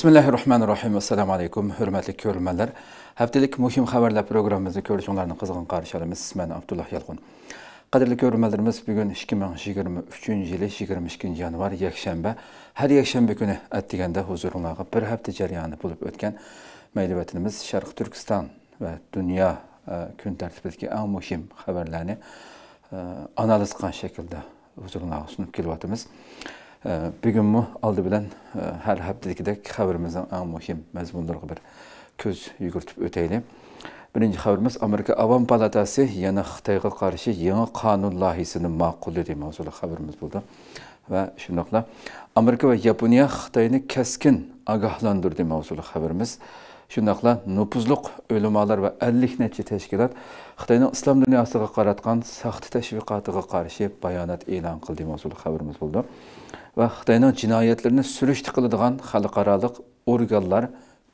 bismillahi rohmanir rohim assalomu alaykum hurmatli ko'rmanlar haftalik muhim xabarlar programmamizni ko'rishinglarni qizg'in qarshi olamiz man abdulloh yalqin qadrli ko'rmanlarimiz bugun ikki ming yigirma uchinchi yili yigirma ikkinchi yanvar yakshanba har yakshanba kuni atdiganda huzuringlarga bir hafta jarayoni bo'lib o'tgan mayli vatanimiz sharqi turkiston va dunyo e, kun tartibidagi eng muhim xabarlarni e, analiz qilgan shaklda huzuringlarga sunib kelyapmiz bugunmi oldi bilan e, hali haftadagidek xabarimizning eng muhim mazmunlariga bir ko'z yugurtib o'tayli birinchi xabarimiz amerika avom palatasi yana xitoyga qarshi yangi qonun loyihasini ma'qulladi mavzuli xabarimiz bo'ldi va shundoqla amerika va yaponiya xitoyni keskin ogohlantirdi mavzuli xabarimiz shundoqla nupuzliq o'limolar va ellik necha tashkilot xitoyni islom dunyosiga qaratgan saxta tashviqotiga qarshi bayonot e'lon qildi mavzuli xabarimiz bo'ldi ve xitoyning cinayetlerini sürüştü kılıdığan xalqaroliq organlar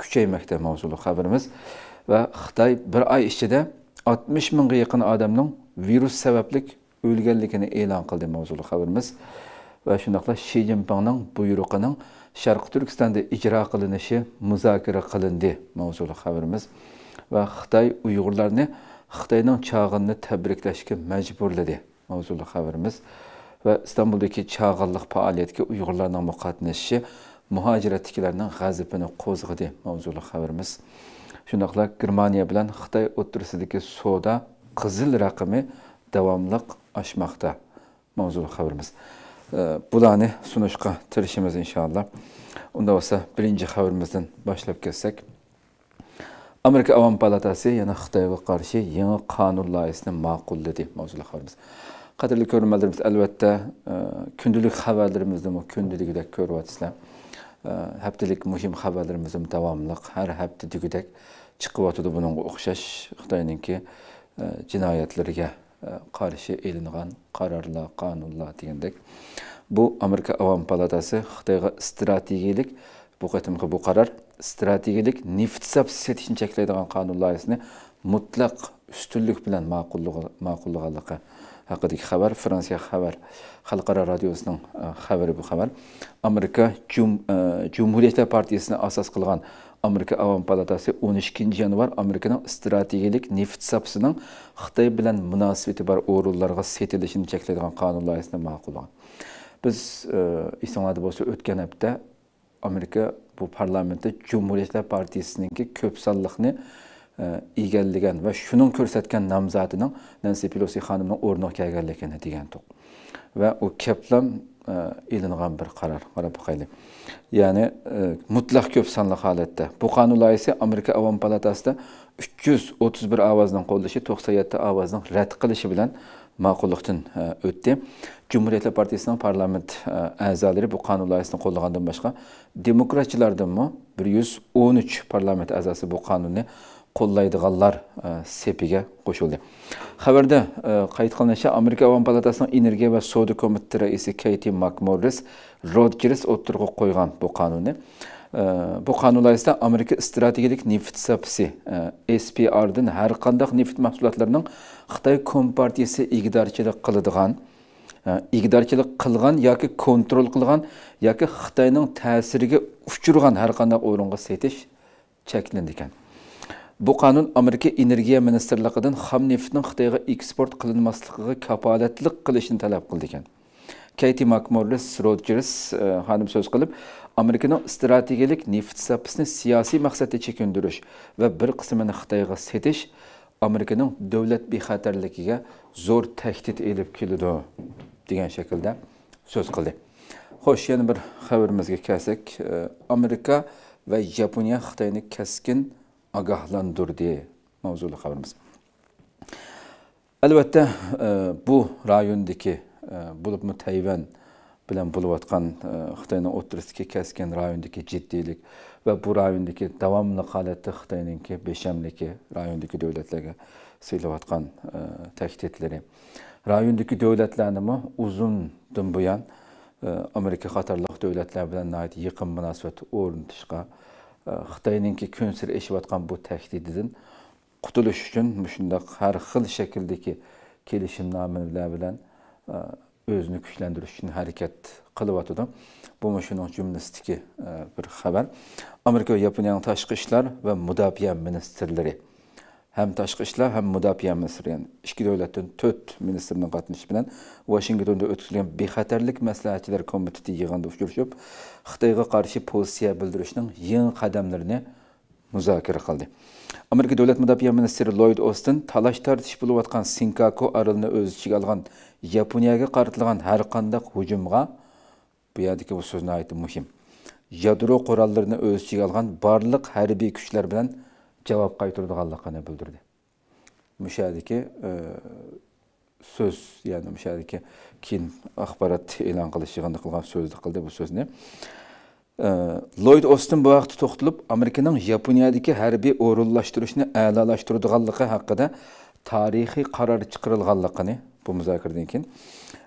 kuchaymoqda mavzuli haberimiz. va Xitay bir oy ichida 60 mingga yaqin odamning virus sabablik o'lganligini e'lon qildi mavzuli xabarimiz va shundoqla shi zinpinning buyruqining sharqi turkistonda ijro qilinishi muzokara qilindi mavzuli xabarimiz va xitoy uyg'urlarni xitoyning chog'inni tabriklashga majburladi mavzuli haberimiz. ve İstanbul'daki chag'illiq faoliyatga uyg'urlarning qatnashishi muhojiratdikilarning g'azabini qo'zg'adi mavzuli xabarimiz shundoqla germaniya bilan xitoy rakımı devamlık qizil raqami haberimiz. oshmoqda mavzuli da bularni sunishga tırışımız inshaalloh unda bo'lsa birinci haberimizden boshlab ketsak amerika Palatası palatasi yana xitoyga qarshi yangi qonun loyihasini ma'qulladi mavzuli haberimiz. qadrli ko'rmalarimiz albatta e, kundalik xabarlarimizni kundaligidek ko'ryapsizlar e, haftalik muhim xabarlarimizni davomli har hafta degudek chiqyotidi bunga o'xshash xitoyniki e, jinoyatlarga qarshi elingan qarorlar qonunlar degandek bu amerika avom palatasi xitoyga strategiyalik bu qatimgi bu qaror strategiyalik neft sotishni cheklaydigan qonunlarni mutlaq ustunlik bilan ma'qullanganligi haqidagi xabar fransiya xabar xalqaro radiosining xabari bu xabar amerika jumhuriyatlar partiyasini asos qilgan amerika avom palatasi 12 yanvar amerikaning strategik neft sapsining xitoy bilan munosabati bor o'rinlarga setilishini cheklaydigan qonun loyihasini ma'qullagan biz esinglarda bo'lsa o'tgan hafta amerika bu parlamentda jumhuriyatlar partiyasiniki ko'p sonliqni E, egallagan va shuning ko'rsatgan nomzodining nansi pelosi xonimning o'rniga kelganligini degan to'q va u kaplam e, ilingan bir qaror qarab boqaylik ya'ni e, mutlaq ko'p sonli holatda bu qonun loyihasi amerika avom palatasida uch yuz o'ttiz bir ovozning qo'llashi to'qson yetti ovozning rad qilishi bilan ma'qullikdan o'tdi jumuriyatlar partiyasining parlament a'zolari bu qonun loyihasini qo'llagandan boshqa demokratchilardanmi bir yuz o'n uch parlament a'zosi bu qonunni қолдайдығанлар сепиге қосылды Haberde қайтқанынша Amerika аван палатасының энергия ve соода комитеті рәиси кейти макморрис роджерс отырға қойған бұл қануны bu qanun e, loyihasida amerika strategik neft sapsi e, sprdan kandak qanday neft mahsulotlarining xitoy kompartiyasi igdorchilik qiladigan e, igdorchilik ya ki kontrol qilgan yoki xitoyning ta'siriga uchirgan har qanday o'ringa setish cheklandi ekan bu qonun amerika energiya ministrligidan xom neftning xitoyga eksport qilinmasligiga kafolatlik qilishni talab qildi ekan kayti makmorlis rodjers xonim e, so'z qilib amerikaning strategik neft zapisini siyosiy maqsadda chekindirish va bir qismini xitoyga setish amerikaning davlat bexatarligiga zo'r tahdid elib keldi degan shaklda so'z qildi xo'sh yana bir xabarimizga kelsak e, amerika va yaponiya xitoyni keskin agahlandırdı mavzulu xəbərimiz. Əlbəttə bu rayondakı bulubmu Tayvan bilən bulayotqan Xitayın otristiki kəskin rayondakı ciddilik və bu rayondakı davamlı halətdə Xitayınki beşəmliki rayondakı dövlətlərə silayotqan təhdidləri rayondakı dövlətlərni uzundan bu yan Amerika xatırlıq dövlətlər bilən nəhayət yaxın münasibət ornatışqa Э, xitoyninki kunsir eshiyotgan bu tahdididan qutulish uchun shundoq har xil shakldagi kelishimnomalar bilan e, o'zini kuchlantirish uchun harakat qilyotdi bu shuning jumlasidagi e, bir xabar amerika va yaponiyaning tashqi ishlar va mudofaa ministrlari hem taşqi ishlar hem müdafiə ministri, yəni iki dövlətdən 4 ministrinin qatnaşı ilə Vaşinqtonda ötküzülən bexətərlik məsləhətçilər komiteti yığında uçuruşub Xitayğa qarşı pozisiya bildirişinin yeni qədəmlərini müzakirə kaldı. Amerika Dövlət Müdafiə ministri Lloyd Austin talaş tartış bo'lib atgan Sinkaku orolini o'z ichiga olgan Yaponiyaga qaratilgan har qanday hujumga bu yerdagi bu so'zni aytib muhim. Yadro qurollarini o'z ichiga olgan barliq harbiy kuchlar bilan cevap kaytırdıqanlıqını bildirdi. Müşahideki e, söz, yani müşahideki kin akbarat ilan kılışığını kılgan sözlü kıldı bu söz ne? E, Lloyd Austin bu vaxtı toxtulup, Amerikanın Japoniyadaki hərbi orullaştırışını əlalaştırdıqanlıqı haqqında tarihi karar çıkarılğanlıqını bu müzakirədən ki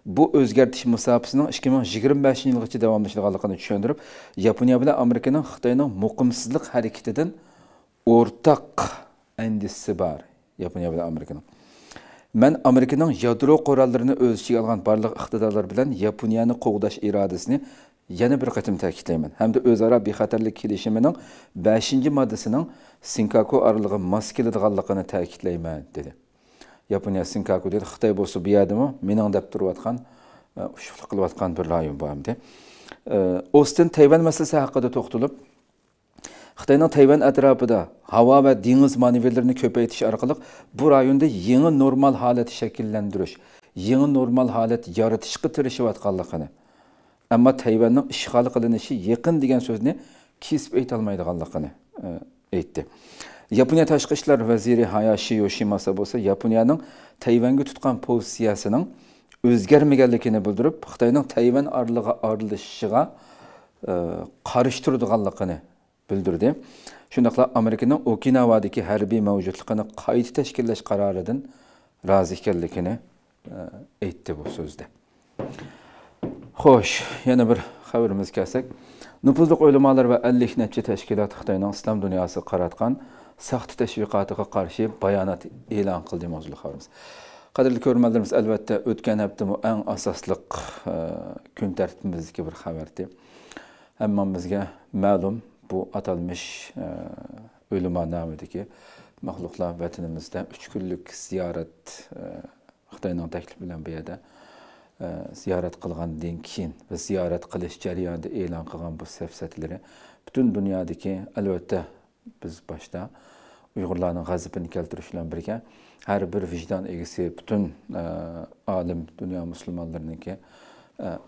bu özgertiş musabısının 2025 yılgacha davomlashadiganligini tushuntirib yaponiya bilan amerikaning xitoyning muqimsizlik harakatidan ortak endisi var. Yaponiya bilen Amerika'nın. Мен Американың ядро коралларын өз ичиге алган барлык ыктыдарлар белән Японияны когдаш ирадәсен яна бер кытым тәэкидләймен. Һәм дә өзара бихатерлек килешименең 5нче маддәсенең Синкаку аралыгы мас киледиганлыгын тәэкидләймен диде. Япония Синкаку диде, Хытай булса бу ядымы, менең дип турып аткан, ушуклык кылып аткан бер район бар инде. Остин Тайвань мәсьәләсе хакында тохтылып, Xitayning Tayvan atrofida havo va dengiz manevrlarini ko'paytirish orqali bu rayonda yangi normal holat shakllantirish, yangi normal holat yaratishga tirishayotganligini, ammo Tayvanning ishg'ol qilinishi yaqin degan so'zni kesib ayta olmaydiganligini e, aytdi. Yaponiya tashqi ishlar vaziri Hayashi Yoshimasa bo'lsa, Yaponiyaning Tayvanga tutgan pozitsiyasining o'zgarmaganligini bildirib, Xitoyning Tayvan orlig'i orilishishiga e, qarshi turadiganligini bildirdi shundoqla amerikaning Okinawadagi harbiy mavjudligini qayta tashkillash qaroridan rozi ekanligini e, aytdi bu so'zda xo'sh yana bir xabarimizga kelsak nufuzli oylamalar va ellik necha tashkilot xitoyning islom dunyosiga qaratgan saxta tashviqotiga qarshi bayonot e'lon qildi mavzuli xabarimiz qadrli ko'rmanlarimiz albatta o'tgan hafta bu eng asosliq e, kun tartibimizdagi bir xabardi hammamizga ma'lum bu atalmış e, ölüm anamıdaki namidagi vatanımızda üç günlük kunlik ziyorat xitoyning taklifi bilan bu yerda ziyorat qilgandan keyin ziyaret ziyorat qilish jarayonida e'lon qilgan bu sefsetleri butun dunyodagi albatta biz boshda uyg'urlarning gazibini keltirish bilan birga har bir vijdon egasi butun e, dünya muslimallarının ki,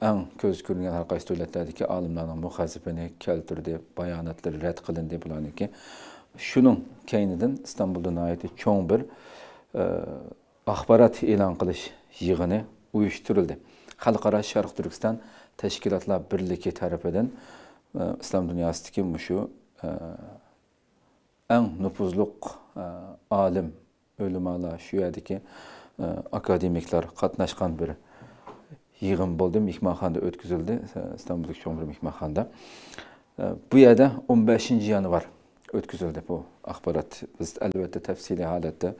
eng ko'z ko'ringan har qaysi davlatlardagi olimlarning bu vazifani keltirdi bayonotlari rad qilindi ki, shuning keynidan istanbulda nihoyatda çoğun bir axborot e'lon qilish yig'ini uyushtirildi xalqaro sharq turkiston tashkilotlar birligi tarafidan islom dunyosidagi mushu eng nupuzliq olim o'limalar shu yerdagi akademiklar qatnashgan bir yığın oldu, mehmanxanada ötküzüldü, İstanbul'daki Çoğumur mehmanxanada. Bu yerdə 15-ci yanvar ötküzüldü bu axbarat. Biz əlbəttə təfsili halətdə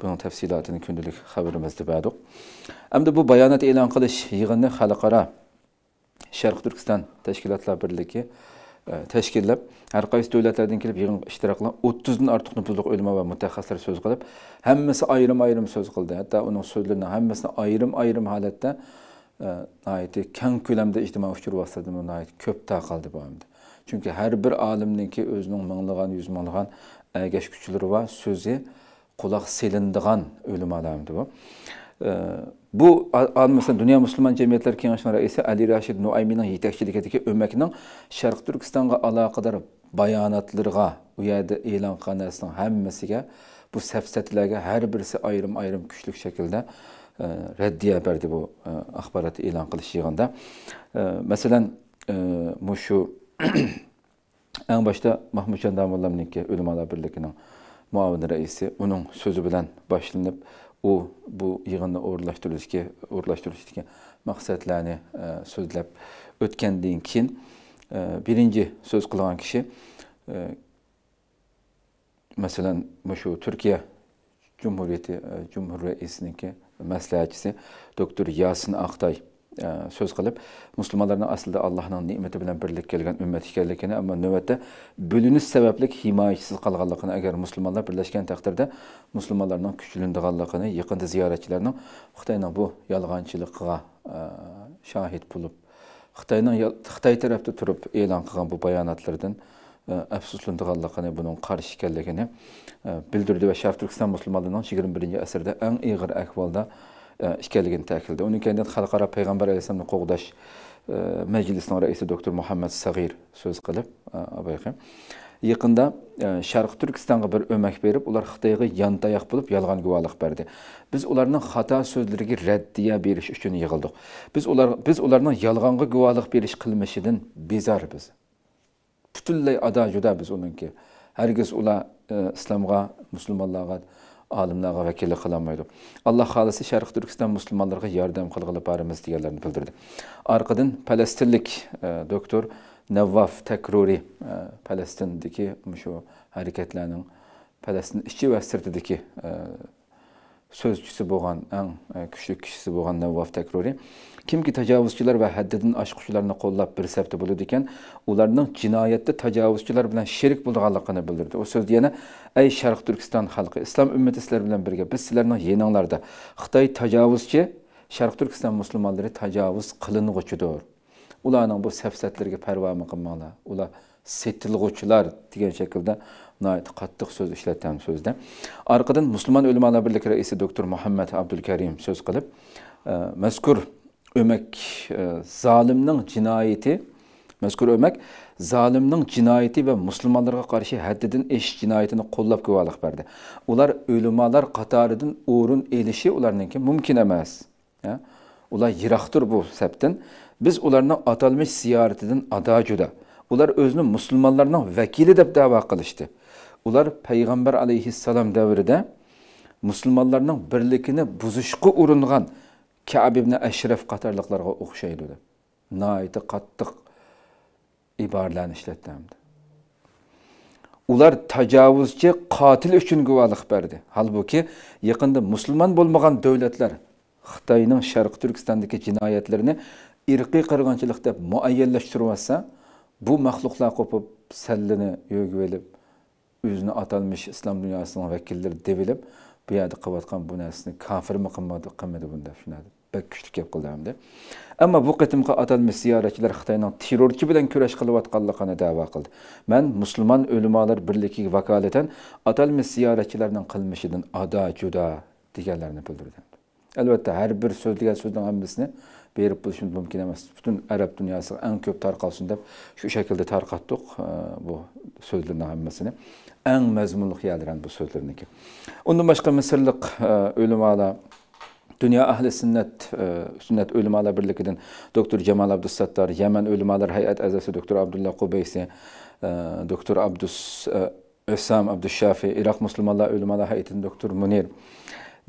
bunun təfsilatını gündəlik xəbərimizdə bəduq. Həm də bu bəyanat elan qılış yığını xalqara Şərq Türkistan Təşkilatlar Birliyi e, təşkilləb, hər qaysı dövlətlərdən gəlib yığın iştirakla 30-dan artıq nüfuzluq ölmə və mütəxəssislər söz qılıb, hamısı ayrım-ayrım söz qıldı. Hətta onun sözlərindən hamısını ayrım-ayrım halətdə -ayrım naiti keng ko'lamda ijtimoiy uchur vasatimi köp ta kaldı bu endi çünkü her bir alimnin ki olimniki o'zining yüz yuz minglagan agash kuchlari sözü kulak quloq selindigan o'limalar bu ee, bu mesela Dünya Müslüman Cemiyetler Kengashinin reisi Ali Rashid Nuaymi'nin yetekçilikideki ömekinin Şarkı Türkistan'a alakadar bayanatlarına, u ilan e'lon qilinasining hammasiga bu safsatlarga her birisi ayrim ayrim kuchlik şekilde rəddiyə bərdi bu e, axbarat elan qilish yığında. Məsələn, e, bu şu ən başda Mahmudcan Damullaminki Ölümalar Birliyinin müavin rəisi onun sözü bilən başlanıb o bu yığını uğurlaşdırılışı, uğurlaşdırılışdakı məqsədlərini e, sözləb ötkəndən kin birinci söz qılan kişi məsələn məşhur Türkiyə Cumhuriyyəti Cumhur rəisininki məsləhətçisi doktor Yasin Axtay ə, e, söz qılıb. Müslümanların əslində Allahın niməti ilə birlik gələn ümmət ikənligini, amma növbətdə bölünüş səbəblik himayəsiz qalğanlığını əgər müsəlmanlar birləşən təqdirdə müsəlmanların küçülündüyünlüyünü, yaxında ziyarətçilərin Xitayla bu yalğançılığa e, şahid olub Xitayla Xitay tərəfdə turub elan qılğan bu bəyanatlardan afsuslantirganligini buning qarshi ekanligini bildirdi va sharq turkiston musulmonlarining yigirma birinchi asrda eng ig'ir ahvolda ekanligini ta'kidladi пайғамбар keyindan xalqaro payg'ambar мәжілісінің qo'g'dash доктор raisi doktor muhammad қылып so'z qilib abayqa yaqında Şərq Türkistanğa bir ömək verib, ular Xitayğa yantayaq bulub yalğan guvalıq verdi. Biz onların xata sözlərinə rəddiyə veriş üçün yığıldıq. Biz biz qilmishidan butunlay ado juda biz uniki hargiz ular e, islomga musulmonlarga olimlarga vakillik qilolmaydi alloh xohlasa sharq turkiston musulmonlarga yordam qilg'ili boramiz deganlarini bildirdi orqadan falastinlik e, doktor navvaf takruriy e, palastindagi shu harakatlarning falastin ichi va sirtidagi so'zchisi bo'lgan eng kuchli kishisi bo'lgan navvaf takruriy kimki tajovuzchilar va haddidan oshquchilarni qo'llab bersabti bo'ladi ekan ularning jinoyatda tajovuzchilar bilan sherik bo'lganligini bildirdi u so'zni yana ey sharq turkiston xalqi islom ummati sizlar bilan birga biz sizlarning yeninglarda xitoy tajovuzchi sharq turkiston musulmonlari tajovuz qiling'uchidir ularning bu safsatlarga parvomi qilmanglar ular setilg'uvchilar degan shaklda qattiq so'z ishlatamiz so'zda orqadan musulmon ulamolar birligi raisi doktor muhammad abdulkarim so'z qilib mazkur Ömek e, zalimnin cinayeti mezkur Ömek zalimnin cinayeti ve Müslümanlara karşı haddedin eş cinayetini kollab guvalık verdi. Ular ölümalar Katar'ın uğrun elişi ularınki mümkün emez. Ya? Ular yıraktır bu septin. Biz ularına atalmış ziyaretinin adacuda. Ular özünü Müslümanlarının vekili deb dava kılıştı. Ular Peygamber aleyhisselam devrinde Müslümanların birlikini buzuşku urungan, Ka'b ibn Ashraf qatarlıqlarga o'xshaydi deb nihoyatda qattiq iboralarni ular tajovuzchi qotil uchun guvohlik verdi. Halbuki yaqinda musulmon bo'lmagan davlatlar xitoyning sharqi turkistondagi jinoyatlarini irqiy qirg'inchilik deb muayyanlashtiryotsa bu maxluqlar qo'pib sallini yo'gib olib atalmış İslam dünyasının vakillari devilib bu yerda qilayotgan bu kafir kofirmi qilmadi qilmadi bunda shunday pek küçük yapıldı hem Ama bu kıtımkı atalmış ziyaretçiler Xitay'ın terörçi bilen küreş kılıp atkallıqını dava kıldı. Ben Müslüman ölümalar birliki vakaleten atalmış ziyaretçilerinin kılmışıdın ada cüda diğerlerini bildirdim. Elbette her bir söz diğer sözden hamlesini berip buluşumuz mümkün emas. Bütün Arap dünyası en köp tarqalsın deb şu şekilde tarqattık e, bu sözlerin hammasını. En mezmunluk yerlerin bu sözlerindeki. Ondan başka Mısırlık ölümalar e, Dünya Ahli Sünnet, e, Sünnet Ölümalar Birligi'den Doktor Cemal Abdüssattar, Yemen Ölümalar Hayat Azası Doktor Abdullah Qubeysi, e, Doktor Abdus e, Ösam Abdüşşafi, Irak Müslümanlar Ölümalar Hayat'ın Doktor Munir,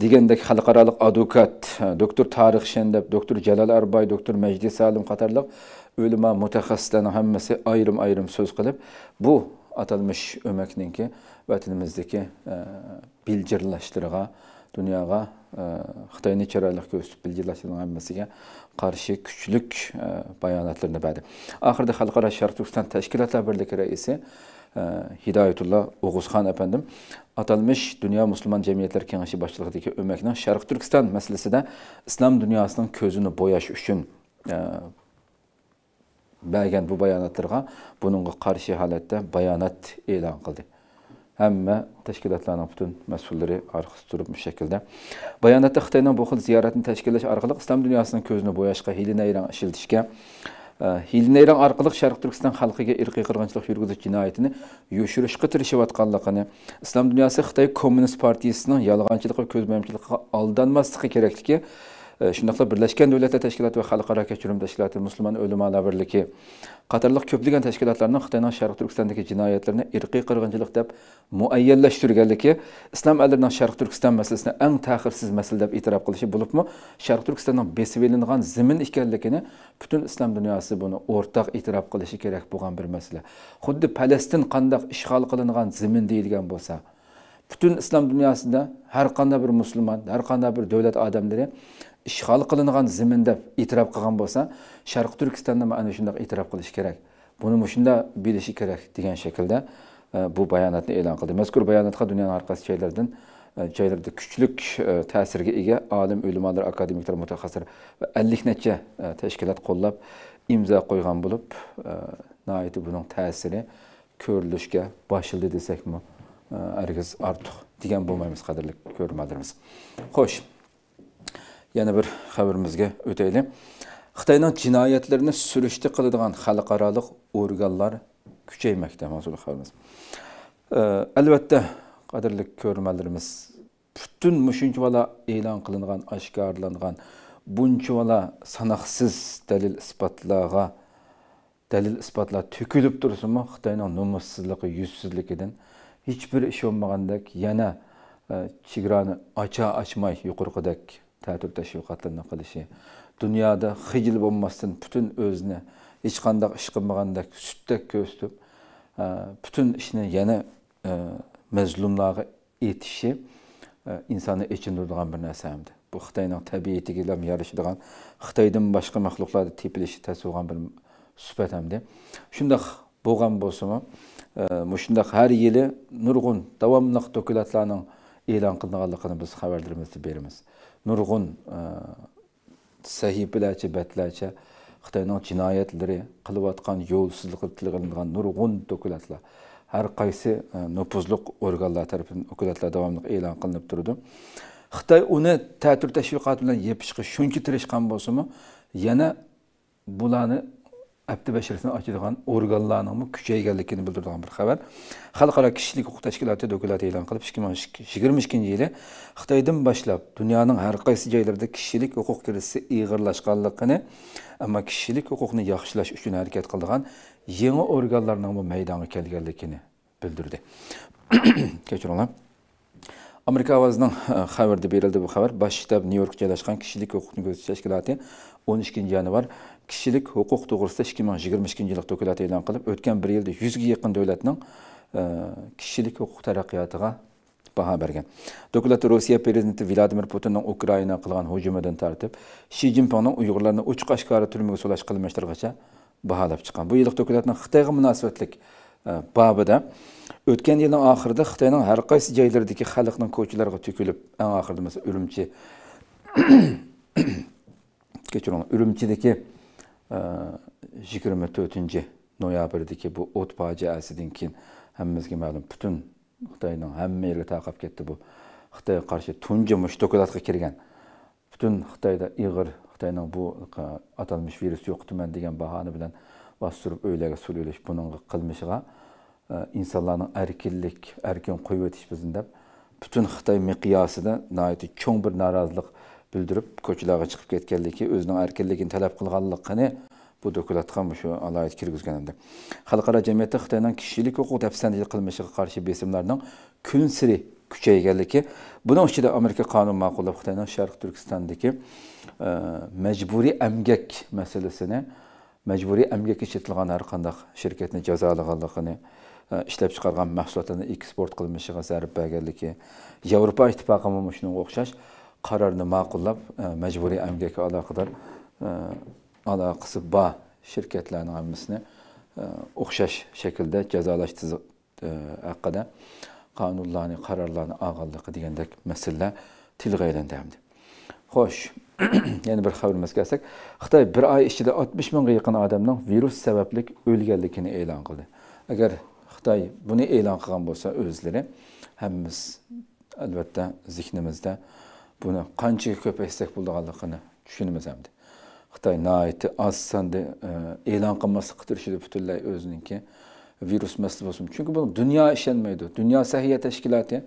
degandek xalqaroliq adukat e, doktor Tarık shandab doktor Celal Erbay, doktor majdi salim qatorliq o'lima mutaxassislarni hammasi ayrim ayrim söz kılıp, bu atalmish o'makninki vatanimizdagi e, biljirlashtirg'a dunyoga xitoyni choralariga o'sib belgilashning hammasiga qarshi kuchlik e, bayonotlarni berdi oxirida xalqaro sharq turkiston tashkilotlar birligi raisi e, hidoyatulloh o'g'uzxon apandim atalmish dunyo musulmon jamiyatlar kengashi boshchiligidagi o'makning sharq turkiston masalasida islom dunyosining ko'zini bo'yash uchun e, bergan bu bayonotlarga bunga qarshi holatda bayonot e'lon qildi hamma tashkilotlarning butun mas'ullari arxivda turib bu shaklda bayonotda xitoyning bu xil ziyoratni tashkillash orqali islom dunyosining ko'zini bo'yashga hiyla nayrang ishiltishga e, hiyla orqali sharq turkiston xalqiga irqiy qirg'inchilik yurgizish jinoyatini yo'shirishga tirishayotganligini islom dunyosi xitoy kommunist partiyasining yolg'onchilik va ko'zbo'yamchilikqa aldanmasligi kerakligi shundoqla birlashgan davlatlar tashkiloti va xalqaro kechirim tashkiloti musulmon ulamolar birligi qatorliq ko'plagan tashkilotlarni xitoyning sharq turkistondagi jinoyatlarni irqiy qirg'inchilik deb muayyanlashtirganligi islom allarining sharq turkiston masalasini eng ta'xirsiz masala deb e'tirof qilishi bo'libmi sharq turkistonning besib ilingan zimin ekanligini butun islom dunyosi buni o'rtaq e'tirof qilishi kerak bo'lgan bir masala xuddi falastin qandoq ishg'ol qilingan zimin deyilgan bo'lsa butun islom dunyosida har qanday bir musulmon har qanday bir davlat odamlari ishg'ol qilingan zamin deb e'tirof qilgan bo'lsa sharq turkistonni mana shundoq e'tirof qilish kerak buni shunda bilishi kerak degan shaklda e, bu bayonotni e'lon qildi mazkur bayonotga dunyoning har qaysi joylaridan e, joylarda kuchlik e, ta'sirga ega olim ulamolar akademiklar mutaxassislar va ellik necha tashkilot qo'llab imzo qo'ygan bo'lib nihoyat buning ta'siri ko'rilishga boshildi desakmi argiz ortiq degan bo'lmaymiz qadrli ko'rmadirmiz xo'sh yana bir xəbirimizə ötəyli. Xitayning jinoyatlarini surishti qiladigan xalqaroliq organlar kuchaymaqda hozir xabarimiz. Albatta, qadrli ko'rmalarimiz, butun mushunchivala e'lon qilingan, oshkorlangan bunchivala delil dalil isbotlarga dalil isbotlar to'kilib tursinmi, Xitoyning nomussizligi, yuzsizligidan hech bir ishonmagandek yana chegarani ocha ochmay yuqorqidek tätir teşvikatlaryny kılışı, dünyada hijil bolmasdan bütün özüne hiç qandaq iş qılmaganda sütdek köstüp, bütün işini yana mezlumlara etişi insanı içindirdigan bir näsämdi. Bu Xitayning tabiatiga lam yarışidigan, Xitaydan başka mahluklarda tipleşi tasavvuran bir süpet Şimdi Şundaq bolgan bolsunmu, muşundaq her yili nurgun davamlıq dokulatlarning e'lon qilinganligini biz xabarlarimizda beramiz. nurg'un e, sahifalarcha batlarcha xitoyning jinoyatlari qilayotgan yo'lsizlik qilingan nurg'un dokumentlar har qaysi e, nupuzliq organlar tarafidan dokumentlar davomli e'lon qilinib turdi xitoy uni ta'tir tashviqot bilan yepishga shuncha tirishgan bo'lsimi yana bularni apti basharisini ochadigan organlarning kuchayganligini bildirgan bir xabar xalqaro kishilik huquq tashkiloti doklati e'lon qilib ikki ming yigirma ikkinchi yili xitoydan boshlab dunyoning har qaysi joylarida kishilik huquq krizisi ig'irlashganligini ammo kishilik huquqni yaxshilash uchun harakat qilgan yangi organlarning maydonga kelganligini bildirdi kechiringlar amerika ovozining e, xabarida berildi bu xabar bosh shtab nyu yorkda joylashgan kishilik huquqni ko'zitish tashkiloti o'n ikkinchi yanvar kishilik huquq to'g'risida ikki ming yigirma ikkinchi yil dokulat e'lon qilib o'tgan bir yilda yuzga yaqin davlatning e, kishilik huquq taraqqiyotiga baho bergan dokulatda rossiya prezidenti vladimir putinning ukraina qilgan hujumidan tortib shi zinpinning uyg'urlarni uch qashqari turmaga sulash qilmishtirgacha baholab chiqqan bu yillik dokulatning xitoyga munosabatlik e, babida o'tgan yilning oxirida xitoyning har qaysi joylaridagi xalqning ko'chalariga to'kilib eng oxirida masalan urumchi kechiring urumchidagi yigirma to'rtinchi noyabrdagi bu o't fojiasidan keyin hammamizga ma'lum butun xitoyni hamma yerga tarqab ketdi bu xitoyga qarshi tunji mush kirgan butun xitoyda ig'ir xitoyning bu atalmish virus yo'q tuman degan bahona bilan bostirib o'ylarga surilish buning qilmishiga e, insonlarning erkinlik erkin qo'yib o'tish bizni deb butun xitoy miqyosida nihoyatda cho'ng bir norozilik bildirib ko'chalarga chiqib özünün o'zining erkinligini talab hani bu dokulatga shu aloyid kirgizgan edi xalqaro jamiyatda xitoyning kishilik huquq dafsandilik qilmishiga qarshi besimlarning kun siri bunun için ichida amerika qonun ma'qullab xitoyning sharq turkistondagi e, majburiy amgak masalasini majburiy amgakka chetilgan har qanday cezalı jazolaganligini e, ishlab chiqargan mahsulatını eksport qilinishiga zarb berganligi yevropa ittifoqi mana shunga o'xshash qarorni ma'qullab e, majburiy amgakka aloqador e, aloqasi bor shirkatlarni hammasini e, o'xshash shaklda jazolash tizim haqida qonunlarni qarorlarni olganligi degandek masalalar tilga aylandi xo'sh yana bir xabarimizga kelsak xitoy bir oy ichida oltmish mingga yaqin odamning virus sababli o'lganligini e'lon qildi agar xitoy buni e'lon qilgan bo'lsa o'zlari hammamiz albatta zihnimizda buni qanchaga ko'paysak bo'lganligini tushunamiz hamda xitoy naiti oz sonda e, e'lon qilmaslikqa tirishadi butunlay o'ziniki virus emaslik bo'lsin chunki buni dunyo ishonmaydi dunyo sahiya tashkiloti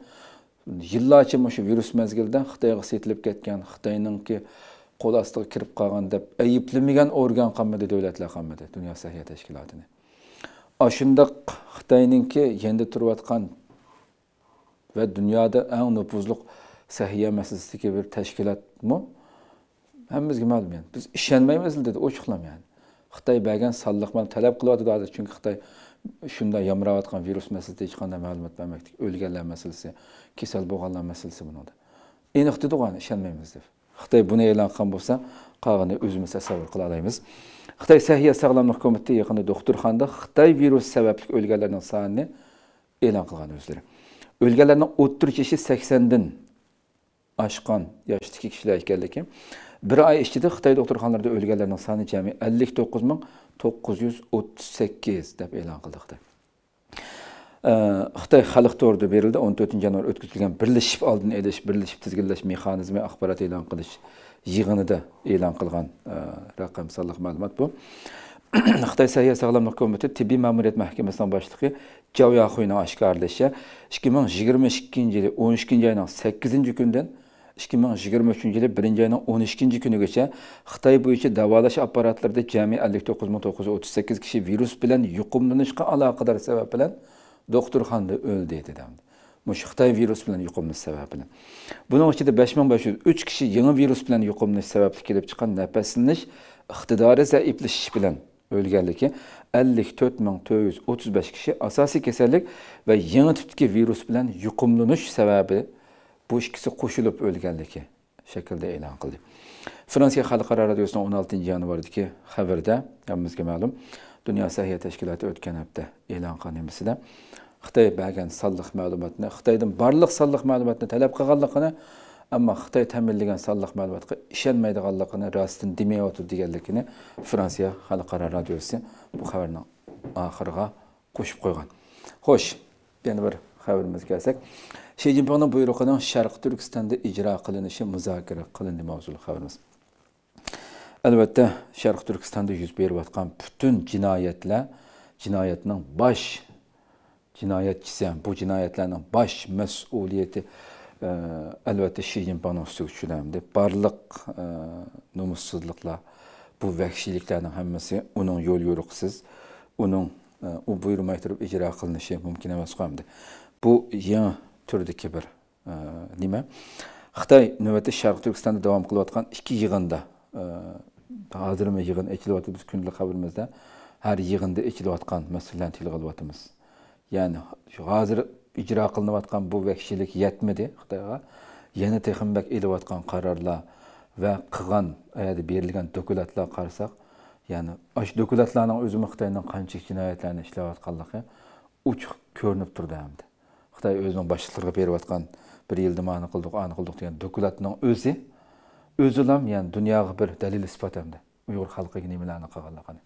yillarcha mana shu virus mazgilida xitoyga setilib ketgan xitoyninki qo'l ostiga kirib qolgan deb ayblamagan organ qolmadi davlatlar qolmadi dunyo sahiya tashkilotini shundaq xitoyninki endi turayotgan va dunyoda eng nupuzliq sahiya masjididagi bir tashkilotmi hammamizga ma'lum yani biz ishonmaymiz dedi ochiqlam yani xitoy bagan salliq bilan talab qilyapti hozir chunki xitoy shunday yomrayotgan virus masalasida hech qanday ma'lumot bermaydi o'lganlar masalasi kasal bo'lganlar masalasi bunida aniq dedi ishonmaymiz deb xitoy buni e'lon qilgan bo'lsa qolganini o'zimiz tasavvur qila olamiz xitoy sahiya sog'lomlik komiteti yaqinda doktorxonada xitoy virusi sababli o'lganlarning sonini e'lon qilgan o'zlari o'lganlarning o'ttiz chishi saksondan oshqon yoshdagi kishilar ekanligi bir ay ichida xitoy doktorxonalarida o'lganlarning soni jami ellik to'qqiz ming to'qqiz yuz o'ttiz sakkiz deb e'lon qildi xitoy xitoy xalq to'rida berildi o'n to'rtinchi yanvar o'tkazilgan birlashib oldini olish birlashib tizginlash mexanizmi axborot e'lon qilish yig'inida e'lon qilgan raqam sonliq ma'lumot bu xitoy sahya sog'lomlik Komiteti tibbiy ma'muriyat mahkamasining boshlig'i Cavya oshkorlashicha ikki ming yigirma ikkinchi yili o'n ikkinchi 2023 ming yigirma uchinchi yili birinchi oyning o'n ikkinchi kunigacha xitoy bo'yicha davolash apparatlarida jami ellik to'qqiz ming to'qqiz yuz o'ttiz sakkiz kishi virus bilan yuqumlanishga aloqador sabab bilan doktorxonada o'ldi dedi Bu xitoy virus bilan yuqumlanish sababini. buning ichida besh ming besh yuz uch kishi yangi virus bilan yuqumlanish sababli kelib chiqqan nafaslanish iqtidori zaiflashish bilan o'lganligi ellik to'rt ming to'rt yuz o'ttiz besh kishi asosiy kasallik va yangi tipdagi virus bilan yuqumlanish sababi bu ikkisi qo'shilib o'lganligi shaklda e'lon qildi fransiya xalqaro radiosini o'n oltinchi yanvardagi xabarda hammamizga ma'lum dunyo sahiya tashkiloti o'tgan hafta e'lon qilganimizda xitoy bergan sonliq ma'lumotni xitoydan barliq sonliq ma'lumotni talab qilganligini ammo xitoy ta'minlagan sonliq ma'lumotga ishonmaydiganligini rostini demayotir deganligini fransiya xalqaro radiosi bu xabarni oxiriga qo'shib qo'ygan xo'sh yana bir xabarimizga kelsak Şi Jinpingning buyruğunun Şərqi Türkistonda icra qılınışı müzakirə qılındı mövzulu xəbərimiz. Əlbəttə, Şərqi Türkistonda yüz verib atqan bütün cinayətlər, cinayətinin baş cinayətçisi, bu cinayətlərin baş məsuliyyəti ə, e, əlbəttə Şi Jinpingin sürücülərindir. Barlıq ə, e, numussuzluqlar, bu vəhşiliklərin hamısı onun yol yoruqsız, onun ə, e, o buyurma etdirib icra qılınışı mümkün emas qəmdir. Bu yan түрдікі бір ә, неме қытай нөвәтте шарқ түркістанда давам қылып жатқан ішкі йығында yığın йығын ekilib жатырмыз күндік хабарымызда әр йығында ekilib жатқан мәселелерді тіл қылып жатырмыз яғни қазір ijro qilinib жатgan bu vahshiylik yetmidi xitoyga yana texmbak elayotgan qarorlar va qilgan berilgan dokulatlar qarasak ya'ni shu dokulatlarning o'zimi xitoyning qancha jinoyatlarni ishlayotganligi uch ko'rinib turdi hamda Қытай өзінің басшыларға беріп жатқан бір елді аны қылдық аны қылдық деген özü өзі yani лам яғни дүнияға ispat дәлел исбат әмді ұйғыр халқы немелерні қағалаған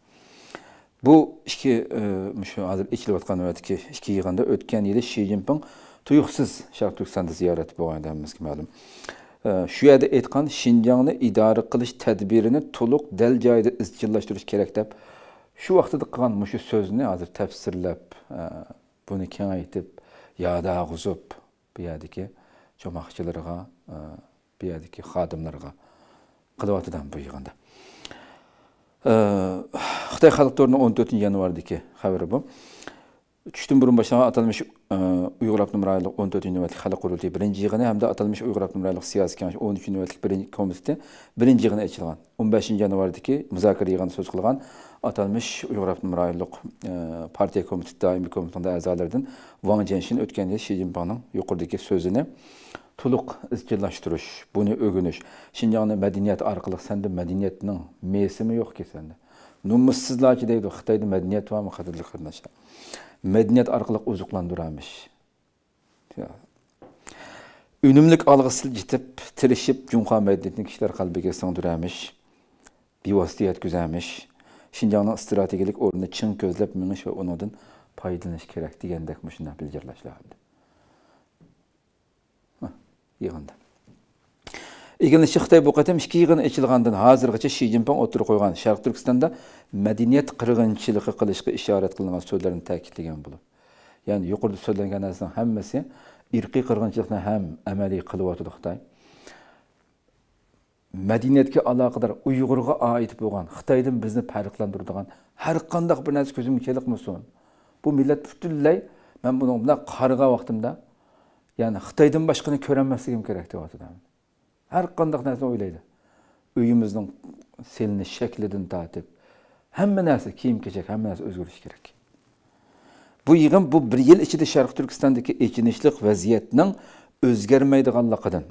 bu ikki shu e, hozir ichilib o'tgan navbatki ikki yig'inda o'tgan yili shi zinpin tuyuqsiz sharq turkistonda ziyorat bo'lganda ki ma'lum shu etkan aytgan shinjongni idora qilish tadbirini to'liq dal joyida izchillashtirish kerak deb shu vaqtida qilgan shu so'zni hozir tafsirlab e, buni kengaytib яда ғұзып бұядеке жомақчыларға бұядеке ә, қадымларға қыдыватыдан бұйығанда ә, қытай халықтарының 14 январдеке хабары бұл үчтөн бурун башланган аталмыш уйгур абдым райлык он төртүнчү нөөбөттүк халык курултую биринчи жыгыны hamda аталмыш уйгур абдым райлык саясий кеңеш он үчүнчү нөөбөттүк биринчи комитети биринчи жыгыны ачылган он бешинчи январдагы музакира жыгыны сөз кылган аталмыш уйгур абдым райлык партия комитети даимий комитетинин a'zolaridan ван жэншин өткөндө си цзиньпиндин жукурдагы сөзүнү tuluq izchillashtirish buni o'rganish shinjongni madaniyat orqali sanda madaniyatning mesimi yo'q ki sanda нумыссызлаки дейді қытайда мәдениет бар ма қадірлі қарындашлар мәдениет арқылы озықландырамыз үнімлік алғысыл жетіп тірішіп жұңқа мәдениетін кішілер қалбеге сіңдірамыз бейвасты еткіземіз шинжаңның стратегиялық орны чың көзлеп мініш ва оныңдан пайдаланыш керек дегендек мұшында білдірләшләр. Yığındı. egilinishi xitoy bu qatim ikki yig'in ichilgandan hozirgacha shi zinpin o'tirib qo'ygan sharq turkistonda madaniyat qirg'inchiligi qilishga ishorat qilingan so'zlarni ta'kidlagan bo'lib ya'ni yuqorida so'zlangan narsani hammasi irqiy qirg'inchilikni ham amaliy qilyotdi xitoy madaniyatga aloqador uyg'urga oid bo'lgan xitoydan bizni farqlantiradigan har qanday bir narsa ko'zimga keliqmasin bu millat butunlay man buni bunaq qarg'a vaqtimda ya'ni xitoydan boshqani ko'rolmasligim kerak deyotgandim Her qandaq nərsəni öyleydi. Uyumuzun selini, şəklidini tatib. Hem nərsə kim keçek, hem nərsə özgürüş kerak. Bu yığın bu bir yıl içinde Şarkı Türkistan'daki içinişlik vaziyetinin özgermeydiğanlıkıdan.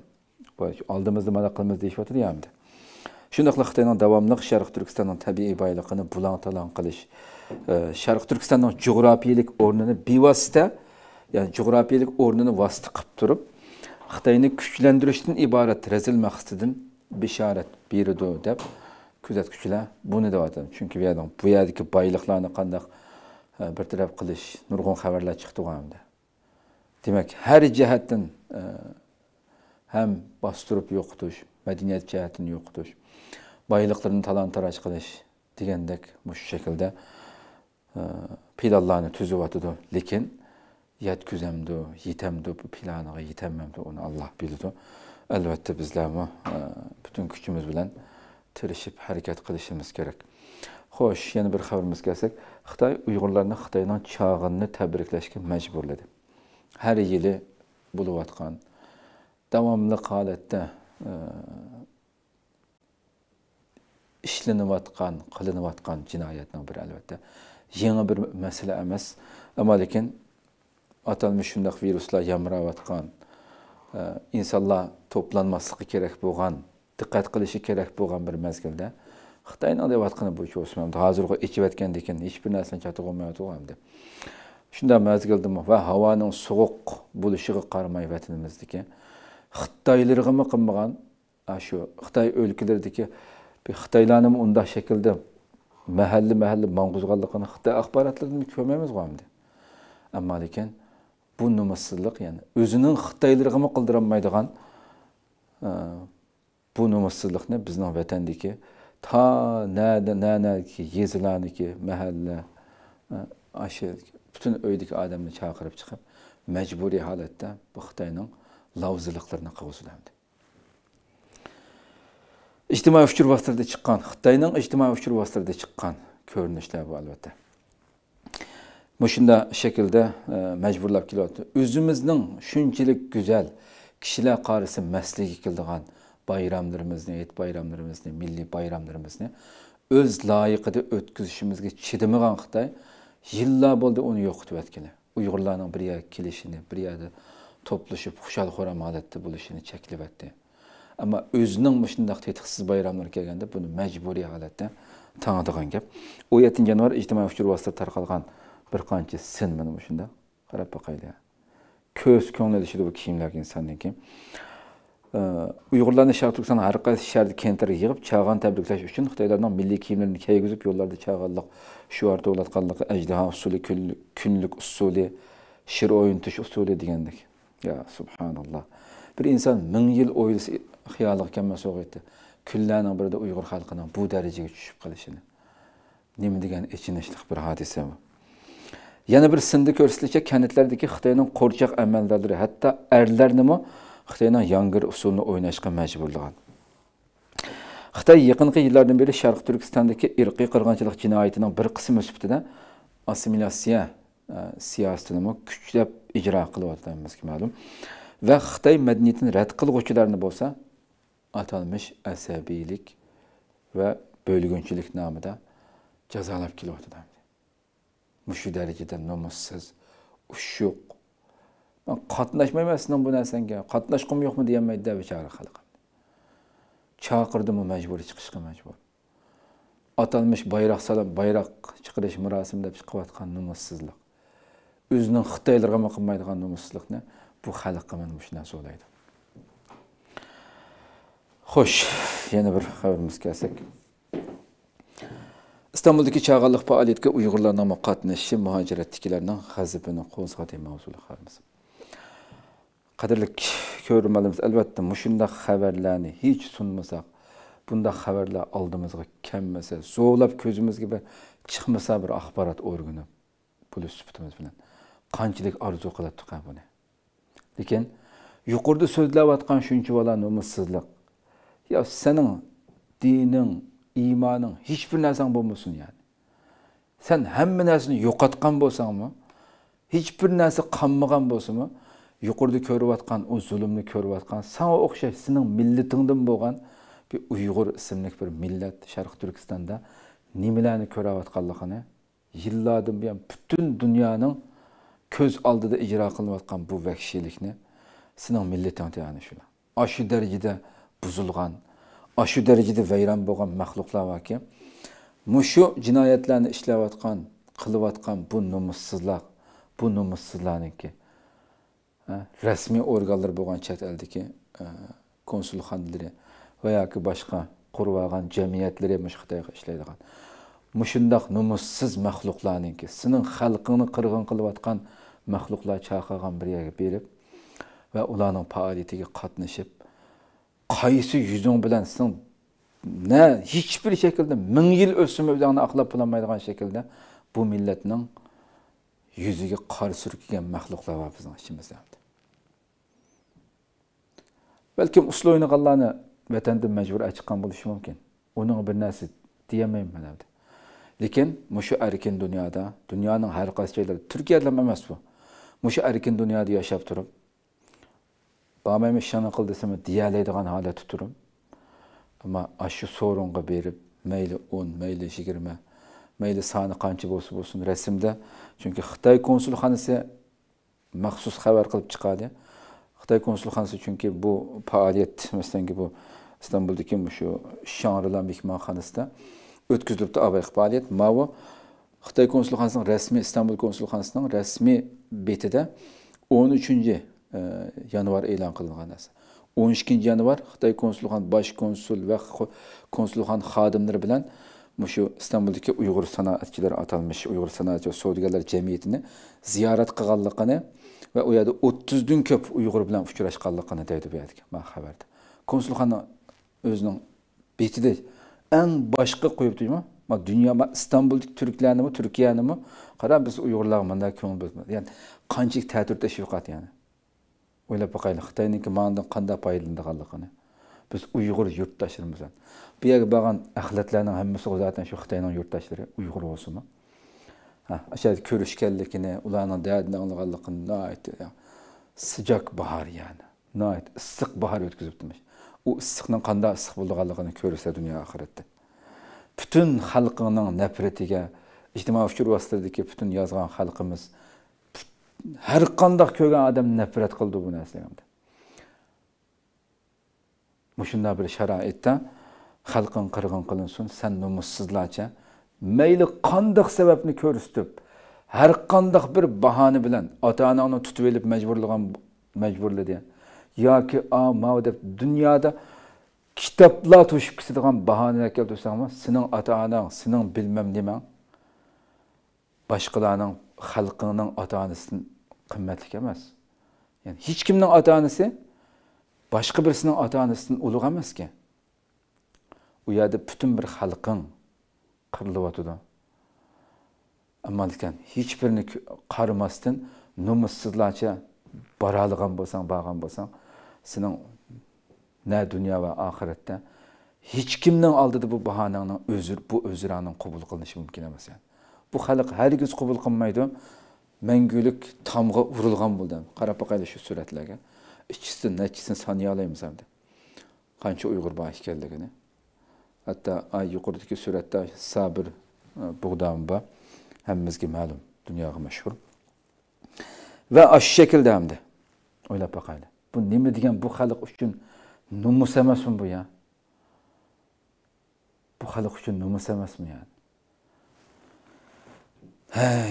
Aldığımızda mana qılmız deyip oturuyor ya. Şundaqla Xitayning davomliq Sharq Turkistonning tabiiy boyligini bulantalan qilish, Sharq e, Turkistonning coğrafiyalik o'rnini bevosita, ya'ni coğrafiyalik o'rnini vosita qilib turib, Xitoyni kuchlantirishdan ibaret rezil Bir maqsadin bishorat berdi deb kuzatuvchilar buni deyapti chunki bu yerda bu yerdagi boyliqlarni qandoq bartaraf qilish nurg'un xabarlar chiqdiganda demak har jihatdan ham bostirib yo'qotish madaniyat jihatini yo'qotish boyliqlarni talon taroj qilish degandek şekilde shaklda pilallarni tuzyotidi lekin yetkizamdu yetamdu planiga yetammandu uni alloh biladi albatta bizlarmi butun e, kuchimiz bilan tirishib harakat qilishimiz kerak xo'sh yana bir xabarimizga kelsak xitoy uyg'urlarni xitoyning chog'inni tabriklashga majburladi har yili bo'layotgan davomli e, holatda ishlanayotgan qilinayotgan jinoyatning bir albatta yangi bir masala emas ammo lekin atalmış shundaq viruslar yamrayotgan e, insonlar to'planmasligi kerak bo'lgan diqqat qilishi kerak bo'lgan bir mezgilda adı deyotgani bu o'smamdi hozirgi ichayotgandan keyin hech bir narsani chati bo'lmayotgandi shunday mezgildimi va havoning sovuq bo'lishiga qaramay vatanimizniki xitoylargami qilmagan shu xitoy o'lkalardagi onda unda shaklda mahalla mahalla mang'uzg'anligini akbaratlarını axborotlarini ko'rmaymiz endi Amma lekin bu numassizlik ya'ni o'zining xitoyligini qildirolmaydigan e, bu numassizlikni bizning vatandagi to na nanaki yezilarniki mahalla e, butun uydagi odamni chaqirib chiqib majburiy holatda bu xitoyning lavziliklarini qilg'izlandi ijtimoiy uchur vositalarida chiqqan xitoyning ijtimoiy uchur vositalarida chiqqan ko'rinishlar bu albatta Muşunda şekilde e, mecburlab kelyapti. Özümüzün şunçilik güzel kişiler mesleği məsligi bayramlarımız ne, et bayramlarımız ne, milli bayramlarımız ne, öz layıkı layıqıda ötküzüşümüzge çidimiğan Xitay yıllar boldu onu yoktu atkili. Uyg'urlarning bir yer kelishini, bir yerda to'plashib, xushal xo'ram holatda bo'lishini cheklab atdi. Ammo o'zining shunday tetiksiz bayramlar kelganda buni majburiy holatda tanadigan gap. 17 yanvar ijtimoiy uchur vosita tarqalgan birqancha sin mana shunda qarab boqaylik ko'z ko'ngli ishida bu kiyimlarga insonniki uyg'urlarni sharq turkiston har qaysi shaharda kentlarga yig'ib chag'on tabriklash uchun xitoylarning milliy kiyimlarini kiygizib yo'llarda chag'onliq shuar tovlatqanligi ajdaho usuli kunlik usuli shir o'yintish usuli degandek ya subhanalloh bir inson ming yil o'ylasa xiyoliga kelmas o'qiydi kunlarning birida uyg'ur xalqining bu darajaga tushib qolishini nima degan ichinishliq bir hodisa bu Yana bir sindi ko'rsatilishicha kentlardagi xitoyning qo'rchoq Hatta hatto arlarnimi xitoyning yangir usulini o'ynashga majburlagan xitoy yaqinqi yıllardan beri sharq turkistondagi irqiy qirg'inchilik cinayetinin bir qismi sifatida assimilyatsiya e, siyosatini kuchlab ijro qilyapti hammamizga ma'lum va xitoy madaniyatini rad qilg'uvchilarni bo'lsa atalmish ve va bo'lgunchilik nomida jazolab kelyapti mushu darajada nomussiz ushshuq man qatnashmayman sizdan bu narsangga qatnashqim yo'qmi deyolmaydida bechora xalqim chaqirdimu majburiy chiqishga majbur atalmish bayroq salam bayroq chiqirish murosimi deb chiqayotgan nomussizlik o'zining xitoylarga qilmaydigan nomussizlikni bu xalqqa mana shu narsa o'ylaydi xo'sh yana bir xabarimiz kelsak İstanbul'daki çağalıq fəaliyyətə Uyğurlarla qatnaşışı mühacirətdəkilərin xəzibini qozğadı mövzulu xarımız. Qadirlik görməlimiz Elbette, məşunda haberlerini hiç sunmasaq, bunda haberler aldığımızda kənməsə, zoğlab gözümüz gibi çıxmasa bir axbarat orqunu bu sübutimiz bilan qanchalik arzu qiladiq buni. Lekin yuqorida so'zlayotgan shuncha olan umutsuzluk Ya senin dinin iymanın hiçbir narsang bo'lmasin ya'ni sen hamma narsani yo'qotgan bo'lsangmi hiçbir narsa qolmagan bo'lsinmi o ko'rayotgan u zulmni ko'rayotgan sanga o'xshash sening millatingdan bo'lgan bir uyg'ur ismli bir millat sharq turkistonda nimalarni ko'rayotganligini yillardan buyon butun dunyoning ko'z oldida ijro qilinayotgan bu vahshiylikni sening millating ya'ni şuna. ana shu darajada buzilgan aşı dərəcədə vəyran boğan məxluqlar var ki, muşu cinayətlərini işləvətqan, qılıvətqan bu numussuzlar, bu numussuzların ki, ə, hə, rəsmi orqanlar boğan çət əldəki hə, konsulxanaları və ya ki, başqa qurvağan cəmiyyətləri məşqətəyək işləydiqan. Muşundaq numussuz məxluqların ki, sinin xalqını qırğın qılıvətqan məxluqlar çaxıqan bir yerə berib və onların fəaliyyətinə qatnışıb qaysi yuzing bilan sen na hech bir shaklda ming yil o'simi o'zingni aqlab bo'lolmaydigan shaklda bu millatning yuziga qor surkigan maxluqlar bor bizni ichimizda balkim usli o'ynaganlarni vatandan majburan chiqqan bo'lishi mumkin uning bir narsa deyolmayman endi lekin mushu erkin dunyoda dunyoning har qaysi joylarida turkiyada ham emas bu mushu erkin dunyoda yashab turib баамайм ишаны кыл десем дия деген халатта турам ама ашу соорунга беріп мейли он мейли жигирме мейли саны канча болсо болсын расимде чүнки қытай консулханасы махсус хабар кылып чыгат консулханасы чүнки бұл shu xitoy консулханасының rasmiy istanbul консулханасының rasmiy betida o'n uchinchi E, yanvar e'lon qilingan narsa o'n ikkinchi yanvar xitoy konsulxon bosh konsul va konsulxon İstanbul'daki bilan shu istanbuldagi uyg'ur sanoatchilari atalmish uyg'ur sanoatchi savdogarlar jamiyatini ziyorat qilganligini va u yerda o'ttizdan ko'p uyg'ur bilan uchrashganligini deydi bu yerda man En başka o'zining betida ma dünya ma turibman dunyo istanbuldagi turklarnimi turkiyanimi qara biz uyg'urlar bunday ko'ngil ya'ni qanchalik ta'tir tashviqot ya'ni ойлап бақайлы қытайныкі маңдан қандай пайдаланғанлығын біз ұйғыр yurtdoshimizdan bu yerga borgan axlatlarning hammasi zaten shu xitoyning yurtdoshlari uyg'ur bo'lsinmi shu ko'rishganligini ularning bahor o'tkazibdimish u ыстықның qanday issiq bo'lganligini ko'rsa dunyo oxiratda butun xalqining ijtimoiy butun yozgan xalqimiz Her kandak ko'rgan adam nefret qildi bu narsalarni mushunday bir sharoitda xalqin qirg'in qilinsin san nomussizlarcha mayli qandoq sababni körüstüp. Her kandak bir bahona bilan ota onani tutib olib majburlagan majburladi yoki a mau deb dunyoda kitoblar to'shib ketadigan bahonalar keltirsanmi sening ota onang bilmem bilmam nimang boshqalarning xalqının ota-onasidan qimmatli Ya'ni hiç kimden ota başka birisinin birisining ota-onasidan ulug' emasku. U bir xalqing qirilyotidi. Ammo lekin hech birini qaramasdan nomussizlarcha boralgan bo'lsang, borgan bo'lsang, senin ne dunyo va oxiratda hech kimning oldida bu bahonangning özür, bu özür anın qabul qilinishi mümkün emas. Yani. bu xalq haligiz qabul qilmaydi mangulik tomg'a urilgan bo'ldi qarab boqaylik shu suratlarga ikkisi nechisini soniya olamiz hamda qancha uyg'ur bor ekanligini hatto yuqoridagi suratda sabr e, bug'dami bor hammamizga ma'lum dunyoga mashhur va shu shaklda hamda o'ylab boqaylik bu nima degan bu xalq uchun numus emasmi bu ya bu xalq uchun numus emasmi yani hay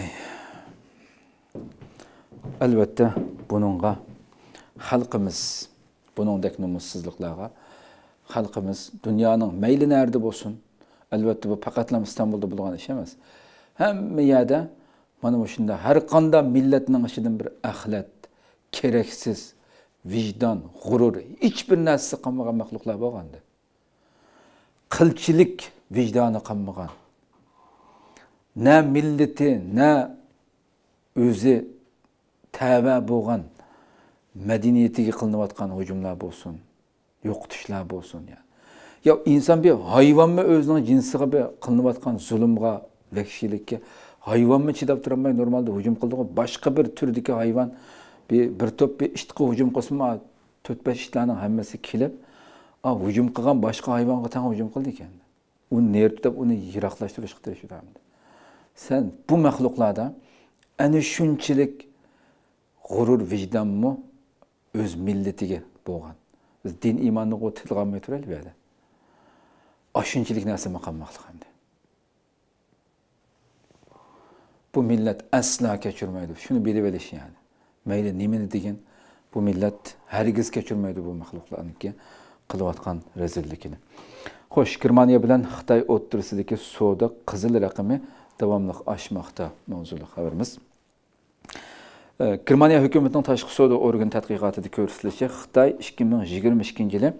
albatta buningga xalqimiz buningdek numussizliklarga xalqimiz dunyoning meyli nerede bo'lsin albatta bu faqatlam istanbulda bo'lgan ish emas hamma bana mana shunda har qanday millatning aşıdığın bir axlat keraksiz vijdon g'urur hech bir narsasi qolmagan maxluqlar bo'lganda qilchilik vijdoni qolmagan ne milleti, ne özü tevbe boğan, medeniyeti kılınıp atkan hücumlar olsun, yoktuşlar olsun ya. Ya insan bir hayvan mı özünün cinsiga bir kılınıp atkan zulümge, vekşilikki, hayvan mı çidap duramay normalde hücum kıldığı başka bir türdeki hayvan bir bir top bir iştiqi hücum qısma 4-5 iştlarning hammasi kelib, a hücum qilgan boshqa hayvonga tan hücum qildi ekan. Uni nertib uni yiroqlashtirish qilish ulardi. sen bu mahluklarda ana shunchalik g'urur vijdonmi o'z millatiga bo'lgan biz din iymonni tilga olmay turaylik bu yerda shunchalik narsa qilmoqlik hamda bu millat aslo kechirmaydi shuni bilib olish ya'ni mayli nimani degin bu millat hargiz kechirmaydi bu maxluqlarniki qilayotgan rezilligini xo'sh germaniya bilan xitoy o'ttirisidagi savdo qizil raqami davamlıq aşmaqda mövzulu xəbərimiz. Ee, Germaniya hökumətinin təşqi soda orqan tədqiqatında göstərilir Xitay 2022-ci ilə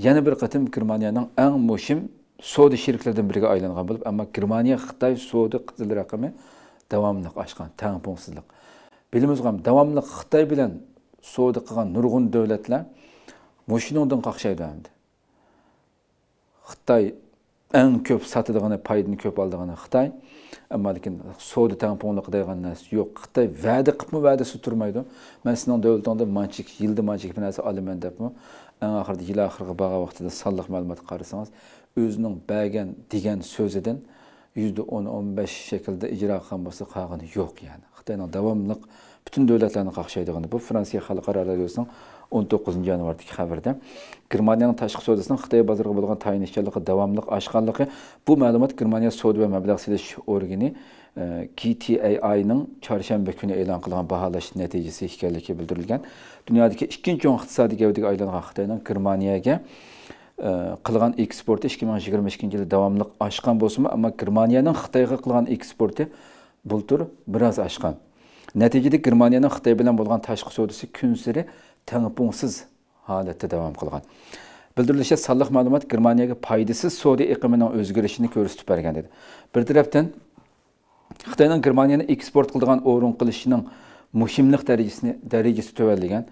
yana bir qatım Germaniyanın en mühim soda şirketlerden birinə aylanğan olub, ama Germaniya Xitay soda qızıl rəqəmi davamlıq aşqan, təngpunsuzluq. Bilimiz qam davamlıq Xitay bilan soda qılğan nurgun muşin məşinondan qaqşaydı. Xitay eng ko'p sotilgani foydani ko'p oldigani xitoy ammo lekin savdo tamponliq degan narsa yo'q xitoy va'da qilibmi va'dasi turmaydi man seni davlatingda manchik yilda manchik bir narsa olaman debmi eng oxirida yil oxiriga borgan vaqtida sonliq ma'lumot qarasangiz o'zining bagan degan so'zidan yuzda o'n o'n besh shaklda ijro qilgan bo'lsa qolgani yo'q ya'ni xitoyning davomliq butun davlatlarni qaqshaydigani bu fransiya xalqaro radiosining 19 yanvardakı xəbərdə Germaniyanın təşqi sodasının Xitay bazarına bolğan tayin işgərliyi davamlıq aşqanlığı bu məlumat Germaniya Soda və Məbləğ Siliş Orqini e, KTAI-ның çarşənbə günü elan qılğan bahalaş nəticəsi ikənliyi bildirilgan. Dünyadakı ikinci çox iqtisadi gövdəyə aylanan Xitayın Germaniyaga e, qılğan eksporti 2022-ci ildə davamlıq aşqan bolsunmu, amma Germaniyanın Xitayğa qılğan eksporti bultur biraz aşqan. Nəticədə Germaniyanın Xitay bilan bolğan təşqi sodası gün siri tangpunsiz holatda davom qilgan bildirilishicha salliq ma'lumot germaniyaga foydasiz suriya iqimining o'zgarishini ko'rsatib bergan dedi bir tarafdan xitoyning germaniyani eksport qiladigan o'rin qilishining muhimlik darajasini darajasi tuvalligan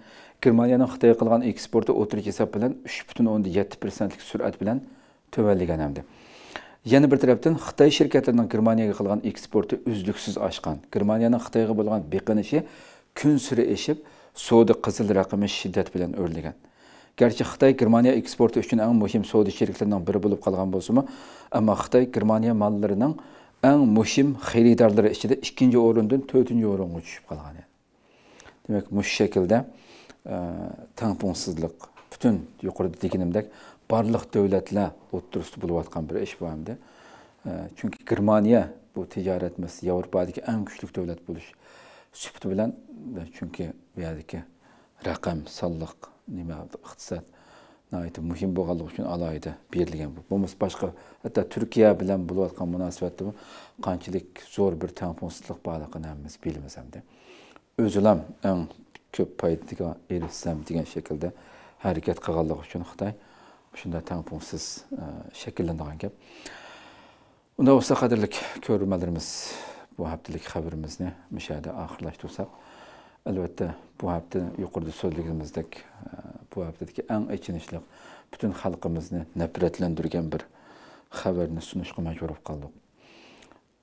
germaniyaning xitoyga qilgan eksporti o'tirik hisob bilan 3.7%'lik butun o'nda yetti prosentlik sur'at bilan tuvalligan hamdi yana bir tarafdan xitoy shirkatlarining germaniyaga qilgan eksporti uzluksiz oshgan germaniyaning xitoyga bo'lgan beqinishi kun siri eshib Suudi qızıl rəqimi şiddət bilən örləyən. Gerçi Xitay Germaniya eksportu üçün ən mühim Suudi şirklərindən biri olub qalğan bolsunmu, ama Xitay Germaniya mallarının en muhim, xəridarları içində 2-ci orundan 4-cü orunğa düşüb qalğan. Demək, bu şəkildə tangpunsuzluq bütün yuqorida deganimdek barliq davlatlar o'ttirisida bo'layotgan bir iş bu hamda Çünkü e, germaniya bu ticaret tijorat yevropadagi eng kuchli davlat bo'lish sufti bilan çünkü. buyerdiki raqam sonliq nima iqtisod muhim bo'lganligi uchun alohida berilgan bu bo'lmasa boshqa hatto turkiya bilan bo'layotgan munosabatda qanchalik zo'r bir tanfusizlik borligini hammamiz bilamiz hamda o'zi ham eng ko'p foydaga erishsam degan shaklda harakat qilganligi uchun xitoy shunday tanfungsiz shakllanadigan gap unda o'sa qadrlik ko'rmalarimiz bu haftalik xabarimizni mushu yerda oxirlashtirsak albatta bu hafta yuqorida so'zligimizdek e, bu haftadagi eng achinishli butun xalqimizni nafratlantirgan bir xabarni sunishga majbur qoldik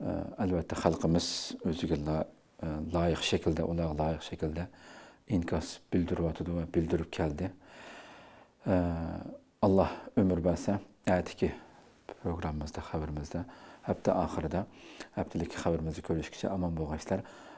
e, albatta xalqimiz o'ziga e, loyiq shaklda ular loyiq shaklda inkos bildiryotdi va bildirib keldi alloh umr bersa atigi programmamizda xabarimizda hafta oxirida haftalik xabarimizni ko'rishgacha omon bo'lg'aysizlar